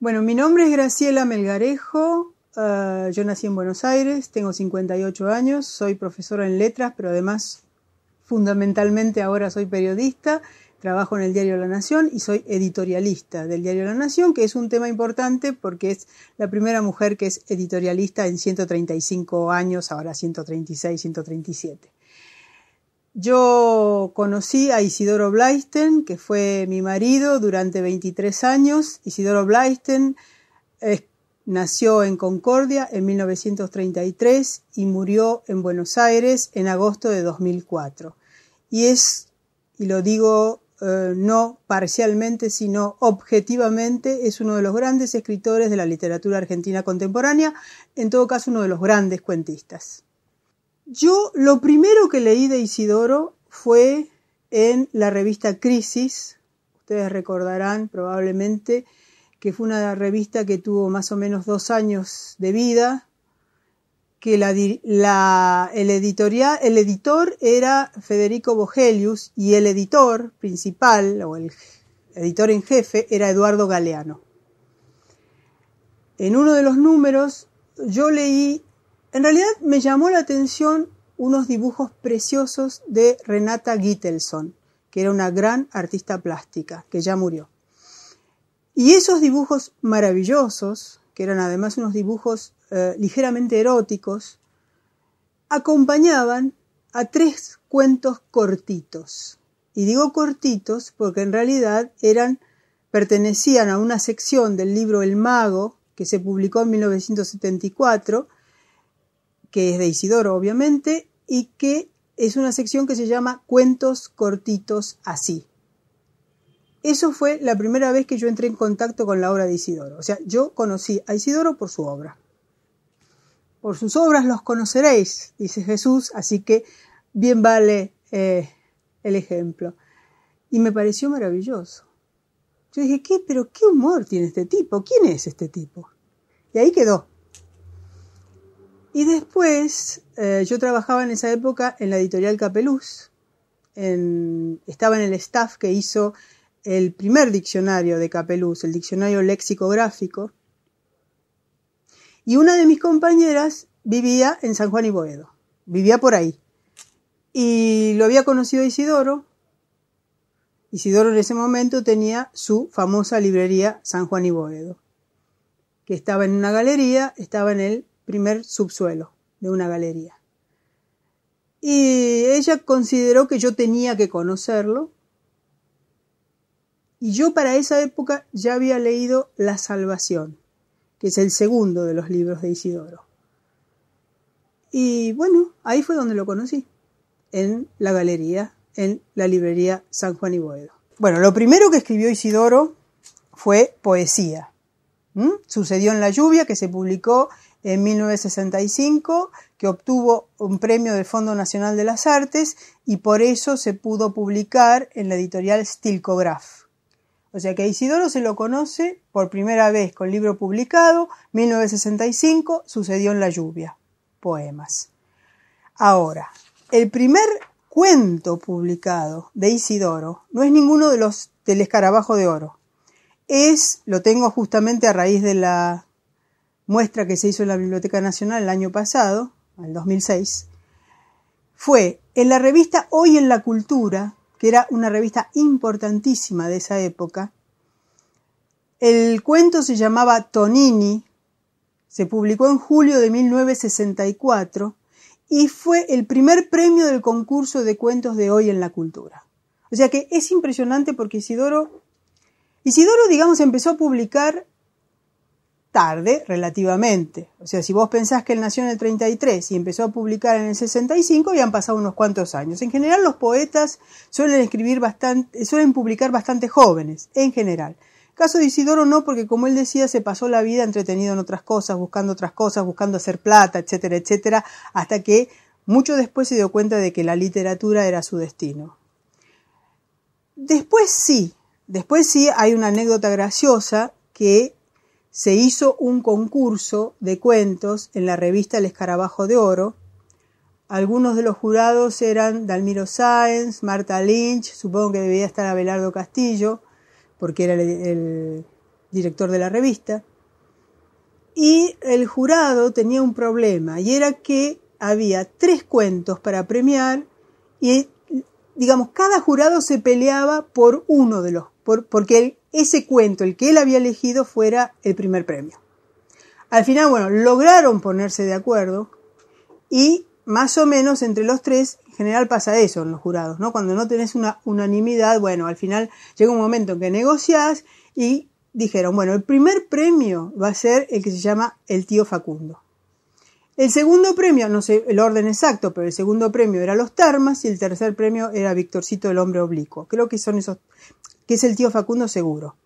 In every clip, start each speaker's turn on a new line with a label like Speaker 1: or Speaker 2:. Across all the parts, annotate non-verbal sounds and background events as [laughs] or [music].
Speaker 1: Bueno, mi nombre es Graciela Melgarejo, eh, yo nací en Buenos Aires, tengo 58 años, soy profesora en letras, pero además fundamentalmente ahora soy periodista, trabajo en el diario La Nación y soy editorialista del diario La Nación, que es un tema importante porque es la primera mujer que es editorialista en 135 años, ahora 136, 137. Yo conocí a Isidoro Blaisten, que fue mi marido durante 23 años. Isidoro Blaisten nació en Concordia en 1933 y murió en Buenos Aires en agosto de 2004. Y es, y lo digo eh, no parcialmente, sino objetivamente, es uno de los grandes escritores de la literatura argentina contemporánea, en todo caso uno de los grandes cuentistas. Yo lo primero que leí de Isidoro fue en la revista Crisis. Ustedes recordarán probablemente que fue una revista que tuvo más o menos dos años de vida, que el, editorial, el editor era Federico Bogelius y el editor principal, o el editor en jefe, era Eduardo Galeano. En uno de los números yo leí en realidad me llamó la atención unos dibujos preciosos de Renata Gittelson, que era una gran artista plástica, que ya murió. Y esos dibujos maravillosos, que eran además unos dibujos eh, ligeramente eróticos, acompañaban a tres cuentos cortitos. Y digo cortitos porque en realidad eran pertenecían a una sección del libro El Mago, que se publicó en 1974, que es de Isidoro, obviamente, y que es una sección que se llama Cuentos cortitos así. Eso fue la primera vez que yo entré en contacto con la obra de Isidoro. O sea, yo conocí a Isidoro por su obra. Por sus obras los conoceréis, dice Jesús, así que bien vale eh, el ejemplo. Y me pareció maravilloso. Yo dije, ¿qué? ¿Pero qué humor tiene este tipo? ¿Quién es este tipo? Y ahí quedó. Y después eh, yo trabajaba en esa época en la editorial Capeluz, estaba en el staff que hizo el primer diccionario de Capeluz, el diccionario lexicográfico, y una de mis compañeras vivía en San Juan y Boedo, vivía por ahí. Y lo había conocido Isidoro. Isidoro en ese momento tenía su famosa librería San Juan y Boedo, que estaba en una galería, estaba en el primer subsuelo de una galería. Y ella consideró que yo tenía que conocerlo. Y yo para esa época ya había leído La Salvación, que es el segundo de los libros de Isidoro. Y bueno, ahí fue donde lo conocí, en la galería, en la librería San Juan y Boedo. Bueno, lo primero que escribió Isidoro fue poesía. Sucedió en la lluvia, que se publicó en 1965, que obtuvo un premio del Fondo Nacional de las Artes y por eso se pudo publicar en la editorial Stilcograph. O sea que Isidoro se lo conoce por primera vez con libro publicado, 1965, sucedió en la lluvia, poemas. Ahora, el primer cuento publicado de Isidoro no es ninguno de los del escarabajo de oro. Es, lo tengo justamente a raíz de la muestra que se hizo en la Biblioteca Nacional el año pasado, el 2006, fue en la revista Hoy en la Cultura, que era una revista importantísima de esa época. El cuento se llamaba Tonini, se publicó en julio de 1964 y fue el primer premio del concurso de cuentos de Hoy en la Cultura. O sea que es impresionante porque Isidoro, Isidoro digamos, empezó a publicar tarde relativamente. O sea, si vos pensás que él nació en el 33 y empezó a publicar en el 65, ya han pasado unos cuantos años. En general los poetas suelen escribir bastante, eh, suelen publicar bastante jóvenes, en general. Caso de Isidoro no, porque como él decía, se pasó la vida entretenido en otras cosas, buscando otras cosas, buscando hacer plata, etcétera, etcétera, hasta que mucho después se dio cuenta de que la literatura era su destino. Después sí, después sí hay una anécdota graciosa que se hizo un concurso de cuentos en la revista El Escarabajo de Oro. Algunos de los jurados eran Dalmiro Sáenz, Marta Lynch, supongo que debía estar Abelardo Castillo, porque era el, director de la revista. Y el jurado tenía un problema, y era que había tres cuentos para premiar, y digamos, cada jurado se peleaba por uno de los porque ese cuento, el que él había elegido, fuera el primer premio. Al final, bueno, lograron ponerse de acuerdo y más o menos entre los tres, en general pasa eso en los jurados, ¿no? Cuando no tenés una unanimidad, bueno, al final llega un momento en que negociás y dijeron, bueno, el primer premio va a ser el que se llama El tío Facundo. El segundo premio, no sé el orden exacto, pero el segundo premio era Los termas y el tercer premio era Victorcito el Hombre Oblicuo. Creo que son esos que es el tío Facundo Seguro.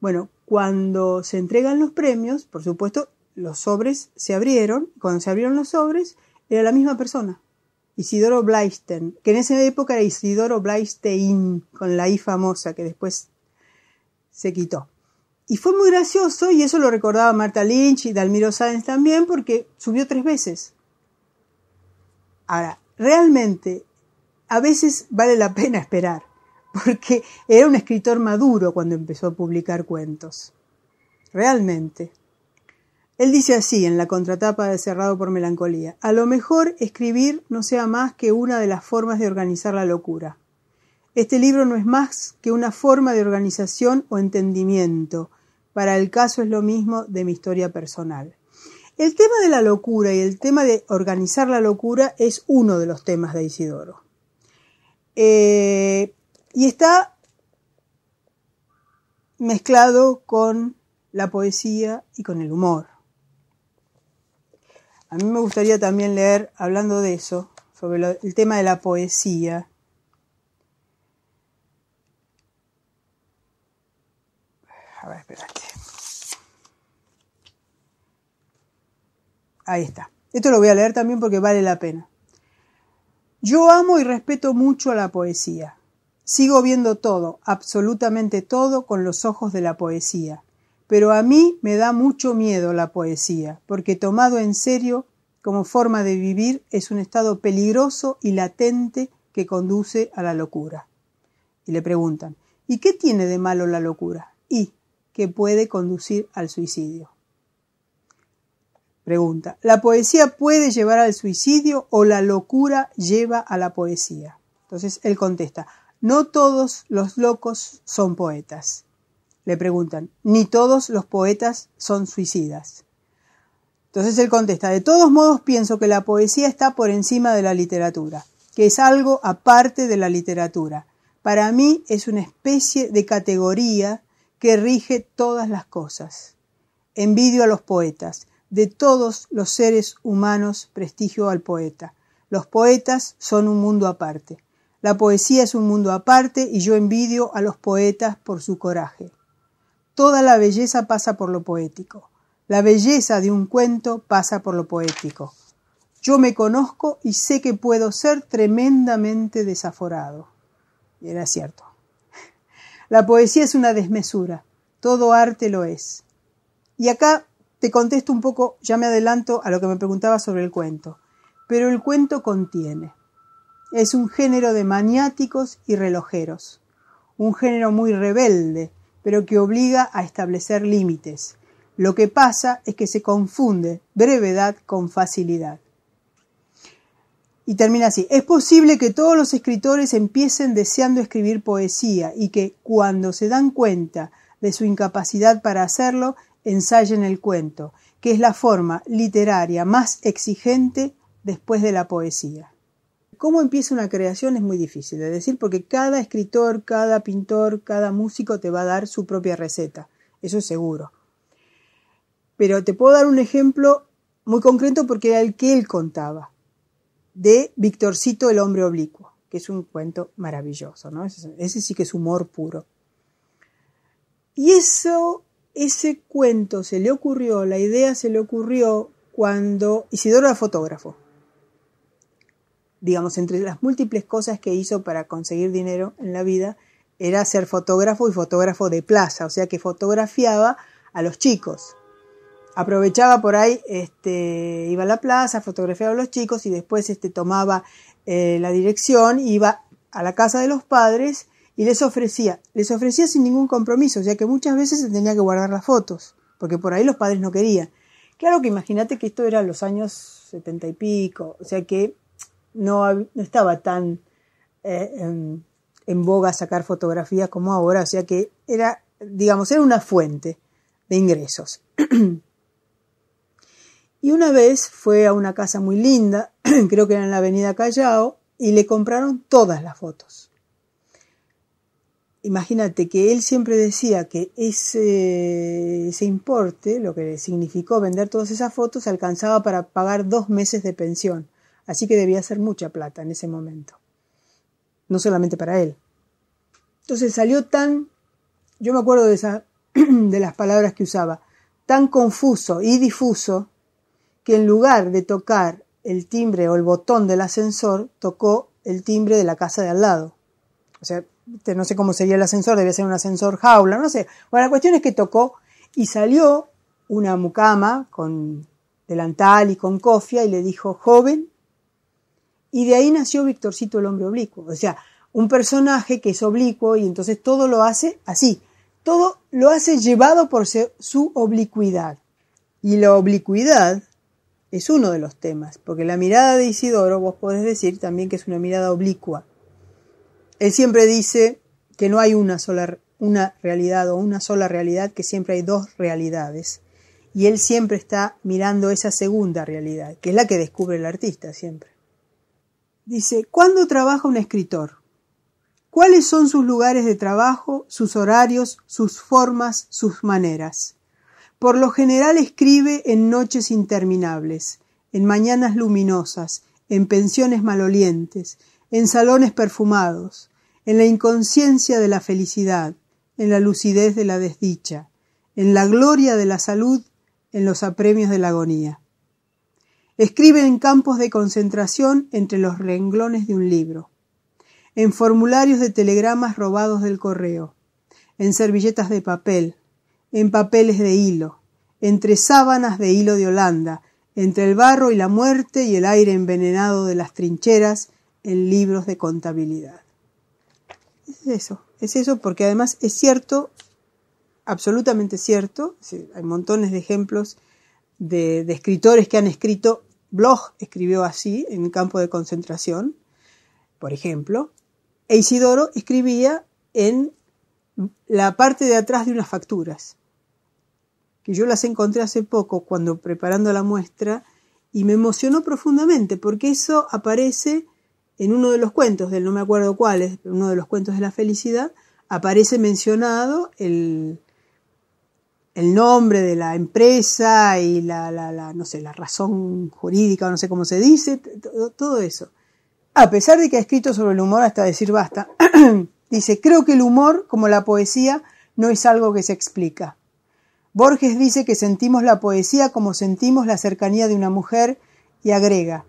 Speaker 1: Bueno, cuando se entregan los premios, por supuesto, los sobres se abrieron. Cuando se abrieron los sobres, era la misma persona, Isidoro Blaisten, que en esa época era Isidoro Blaistein, con la I famosa que después se quitó. Y fue muy gracioso, y eso lo recordaba Marta Lynch y Dalmiro Sáenz también, porque subió tres veces. Ahora, realmente, a veces vale la pena esperar. [laughs] porque era un escritor maduro cuando empezó a publicar cuentos. Realmente. Él dice así en la contratapa de Cerrado por Melancolía, a lo mejor escribir no sea más que una de las formas de organizar la locura. Este libro no es más que una forma de organización o entendimiento. Para el caso es lo mismo de mi historia personal. El tema de la locura y el tema de organizar la locura es uno de los temas de Isidoro. Eh, y está mezclado con la poesía y con el humor. A mí me gustaría también leer, hablando de eso, sobre el tema de la poesía, A ver, espérate. Ahí está. Esto lo voy a leer también porque vale la pena. Yo amo y respeto mucho a la poesía. Sigo viendo todo, absolutamente todo, con los ojos de la poesía. Pero a mí me da mucho miedo la poesía, porque tomado en serio, como forma de vivir, es un estado peligroso y latente que conduce a la locura. Y le preguntan, ¿y qué tiene de malo la locura? Y que puede conducir al suicidio. Pregunta, ¿la poesía puede llevar al suicidio o la locura lleva a la poesía? Entonces él contesta, no todos los locos son poetas, le preguntan, ni todos los poetas son suicidas. Entonces él contesta, de todos modos pienso que la poesía está por encima de la literatura, que es algo aparte de la literatura. Para mí es una especie de categoría que rige todas las cosas. Envidio a los poetas, de todos los seres humanos prestigio al poeta. Los poetas son un mundo aparte. La poesía es un mundo aparte y yo envidio a los poetas por su coraje. Toda la belleza pasa por lo poético. La belleza de un cuento pasa por lo poético. Yo me conozco y sé que puedo ser tremendamente desaforado. Y era cierto. La poesía es una desmesura. Todo arte lo es. Y acá te contesto un poco, ya me adelanto a lo que me preguntaba sobre el cuento. Pero el cuento contiene es un género de maniáticos y relojeros, un género muy rebelde, pero que obliga a establecer límites. Lo que pasa es que se confunde brevedad con facilidad. Y termina así. Es posible que todos los escritores empiecen deseando escribir poesía y que, cuando se dan cuenta de su incapacidad para hacerlo, ensayen el cuento, que es la forma literaria más exigente después de la poesía cómo empieza una creación es muy difícil de decir porque cada escritor, cada pintor, cada músico te va a dar su propia receta, eso es seguro. Pero te puedo dar un ejemplo muy concreto porque era el que él contaba, de Victorcito el hombre oblicuo, que es un cuento maravilloso, ¿no? Ese, ese sí que es humor puro. Y eso, ese cuento se le ocurrió, la idea se le ocurrió cuando Isidoro era fotógrafo digamos, entre las múltiples cosas que hizo para conseguir dinero en la vida, era ser fotógrafo y fotógrafo de plaza, o sea que fotografiaba a los chicos. Aprovechaba por ahí, este, iba a la plaza, fotografiaba a los chicos y después este, tomaba eh, la dirección, iba a la casa de los padres y les ofrecía, les ofrecía sin ningún compromiso, o sea que muchas veces se tenía que guardar las fotos, porque por ahí los padres no querían. Claro que imagínate que esto era los años setenta y pico, o sea que no, estaba tan eh, en, boga sacar fotografías como ahora, o sea que era, digamos, era una fuente de ingresos. y una vez fue a una casa muy linda, [clears throat] creo que era en la avenida Callao, y le compraron todas las fotos. Imagínate que él siempre decía que ese, ese importe, lo que significó vender todas esas fotos, alcanzaba para pagar dos meses de pensión Así que debía ser mucha plata en ese momento. No solamente para él. Entonces salió tan, yo me acuerdo de, esa, [clears throat] de las palabras que usaba, tan confuso y difuso que en lugar de tocar el timbre o el botón del ascensor, tocó el timbre de la casa de al lado. O sea, este, no sé cómo sería el ascensor, debía ser un ascensor jaula, no sé. Bueno, la cuestión es que tocó y salió una mucama con delantal y con cofia y le dijo, joven, y de ahí nació Victorcito el hombre oblicuo, o sea, un personaje que es oblicuo y entonces todo lo hace así, todo lo hace llevado por su oblicuidad. Y la oblicuidad es uno de los temas, porque la mirada de Isidoro vos podés decir también que es una mirada oblicua. Él siempre dice que no hay una sola una realidad o una sola realidad, que siempre hay dos realidades. Y él siempre está mirando esa segunda realidad, que es la que descubre el artista siempre. Dice, ¿cuándo trabaja un escritor? ¿Cuáles son sus lugares de trabajo, sus horarios, sus formas, sus maneras? Por lo general escribe en noches interminables, en mañanas luminosas, en pensiones malolientes, en salones perfumados, en la inconsciencia de la felicidad, en la lucidez de la desdicha, en la gloria de la salud, en los apremios de la agonía. Escribe en campos de concentración entre los renglones de un libro, en formularios de telegramas robados del correo, en servilletas de papel, en papeles de hilo, entre sábanas de hilo de Holanda, entre el barro y la muerte y el aire envenenado de las trincheras, en libros de contabilidad. Es eso, es eso porque además es cierto, absolutamente cierto, hay montones de ejemplos de, escritores que han escrito, Bloch escribió así en el campo de concentración, por ejemplo, e Isidoro escribía en la parte de atrás de unas facturas, que yo las encontré hace poco cuando preparando la muestra y me emocionó profundamente porque eso aparece en uno de los cuentos, del no me acuerdo cuál es, uno de los cuentos de la felicidad, aparece mencionado el, el nombre de la empresa y la, no sé, la razón jurídica no sé cómo se dice, todo eso. A pesar de que ha escrito sobre el humor hasta decir basta, [clears throat] dice, creo que el humor, como la poesía, no es algo que se explica. Borges dice que sentimos la poesía como sentimos la cercanía de una mujer y agrega,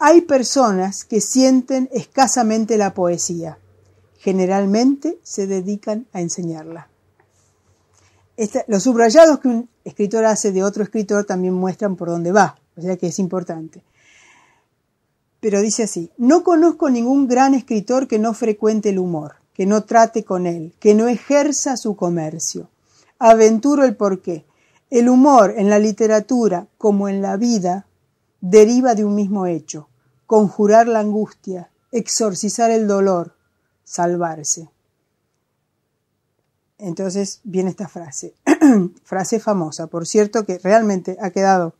Speaker 1: hay personas que sienten escasamente la poesía, generalmente se dedican a enseñarla los subrayados que un escritor hace de otro escritor también muestran por dónde va, o sea que es importante. Pero dice así, no conozco ningún gran escritor que no frecuente el humor, que no trate con él, que no ejerza su comercio. Aventuro el porqué. El humor en la literatura, como en la vida, deriva de un mismo hecho, conjurar la angustia, exorcizar el dolor, salvarse. Entonces viene esta frase, [clears throat] frase famosa, por cierto, que realmente ha quedado.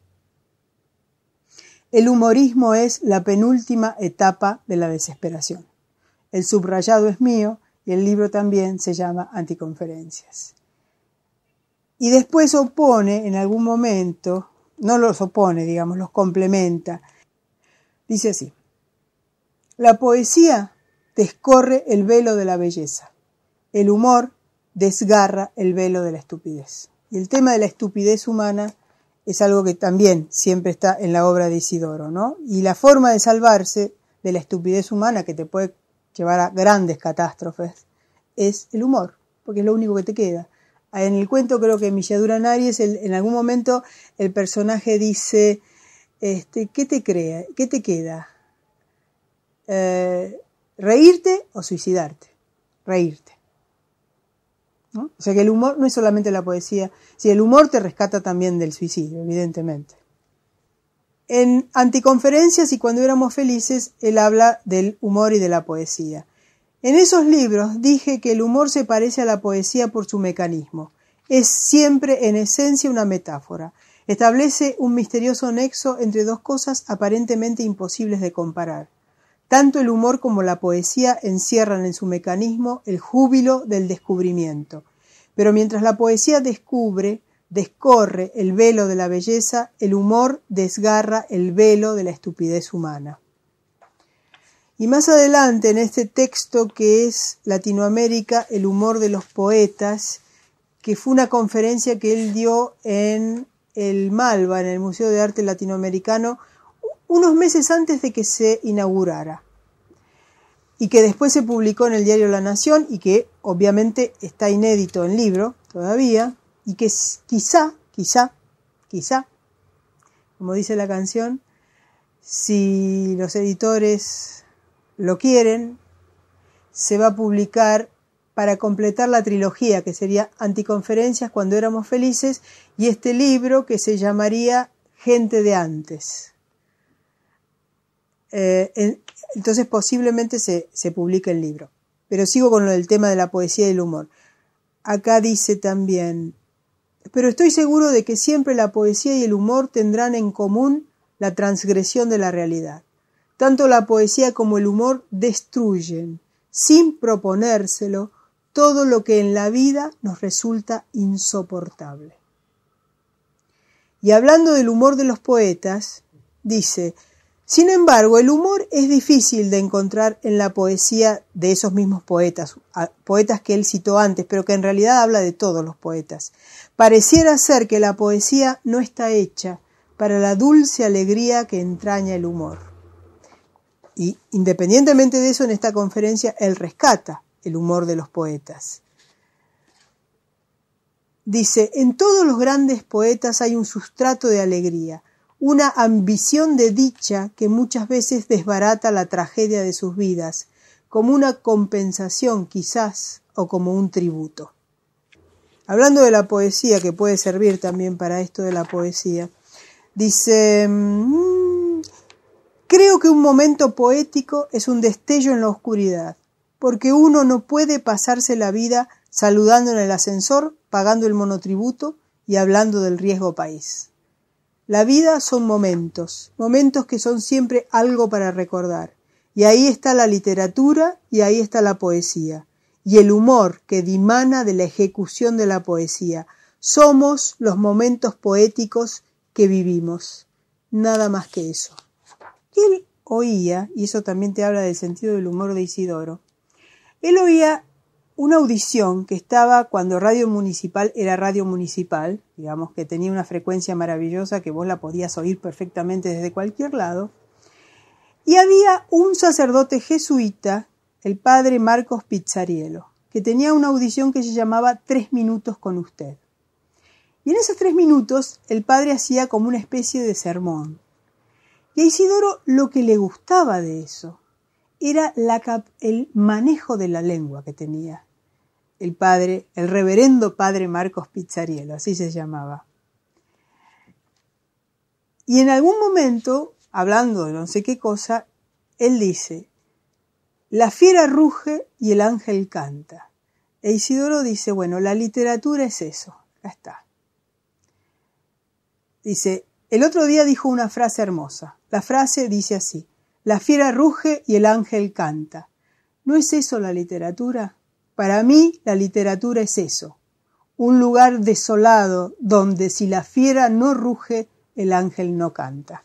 Speaker 1: El humorismo es la penúltima etapa de la desesperación. El subrayado es mío y el libro también se llama Anticonferencias. Y después opone en algún momento, no los opone, digamos, los complementa. Dice así, la poesía descorre el velo de la belleza. El humor desgarra el velo de la estupidez. Y el tema de la estupidez humana es algo que también siempre está en la obra de Isidoro, ¿no? Y la forma de salvarse de la estupidez humana que te puede llevar a grandes catástrofes es el humor, porque es lo único que te queda. En el cuento creo que Milladura Naries en algún momento el personaje dice, este, ¿qué te crea? ¿Qué te queda? Eh, ¿Reírte o suicidarte? Reírte. O sea que el humor no es solamente la poesía, si el humor te rescata también del suicidio, evidentemente. En Anticonferencias y Cuando éramos felices, él habla del humor y de la poesía. En esos libros dije que el humor se parece a la poesía por su mecanismo. Es siempre en esencia una metáfora. Establece un misterioso nexo entre dos cosas aparentemente imposibles de comparar. Tanto el humor como la poesía encierran en su mecanismo el júbilo del descubrimiento. Pero mientras la poesía descubre, descorre el velo de la belleza, el humor desgarra el velo de la estupidez humana. Y más adelante, en este texto que es Latinoamérica, el humor de los poetas, que fue una conferencia que él dio en el Malva, en el Museo de Arte Latinoamericano, unos meses antes de que se inaugurara y que después se publicó en el diario La Nación y que obviamente está inédito en libro todavía y que quizá, quizá, quizá, como dice la canción, si los editores lo quieren, se va a publicar para completar la trilogía que sería Anticonferencias cuando éramos felices y este libro que se llamaría Gente de antes. Eh, entonces posiblemente se, se publique el libro. Pero sigo con lo del tema de la poesía y el humor. Acá dice también, pero estoy seguro de que siempre la poesía y el humor tendrán en común la transgresión de la realidad. Tanto la poesía como el humor destruyen, sin proponérselo, todo lo que en la vida nos resulta insoportable. Y hablando del humor de los poetas, dice, sin embargo, el humor es difícil de encontrar en la poesía de esos mismos poetas, poetas que él citó antes, pero que en realidad habla de todos los poetas. Pareciera ser que la poesía no está hecha para la dulce alegría que entraña el humor. Y independientemente de eso, en esta conferencia él rescata el humor de los poetas. Dice, en todos los grandes poetas hay un sustrato de alegría, una ambición de dicha que muchas veces desbarata la tragedia de sus vidas, como una compensación quizás o como un tributo. Hablando de la poesía, que puede servir también para esto de la poesía, dice, mm, creo que un momento poético es un destello en la oscuridad, porque uno no puede pasarse la vida saludando en el ascensor, pagando el monotributo y hablando del riesgo país. La vida son momentos, momentos que son siempre algo para recordar. Y ahí está la literatura y ahí está la poesía. Y el humor que dimana de la ejecución de la poesía. Somos los momentos poéticos que vivimos. Nada más que eso. Él oía, y eso también te habla del sentido del humor de Isidoro, él oía una audición que estaba cuando Radio Municipal era Radio Municipal, digamos que tenía una frecuencia maravillosa que vos la podías oír perfectamente desde cualquier lado, y había un sacerdote jesuita, el padre Marcos Pizzarielo, que tenía una audición que se llamaba Tres Minutos con Usted. Y en esos tres minutos el padre hacía como una especie de sermón. Y a Isidoro lo que le gustaba de eso era el manejo de la lengua que tenía el padre, el reverendo padre Marcos Pizzariello, así se llamaba. Y en algún momento, hablando de no sé qué cosa, él dice, la fiera ruge y el ángel canta. E Isidoro dice, bueno, la literatura es eso, ya está. Dice, el otro día dijo una frase hermosa. La frase dice así, la fiera ruge y el ángel canta. ¿No es eso la literatura? Para mí la literatura es eso, un lugar desolado donde si la fiera no ruge, el ángel no canta.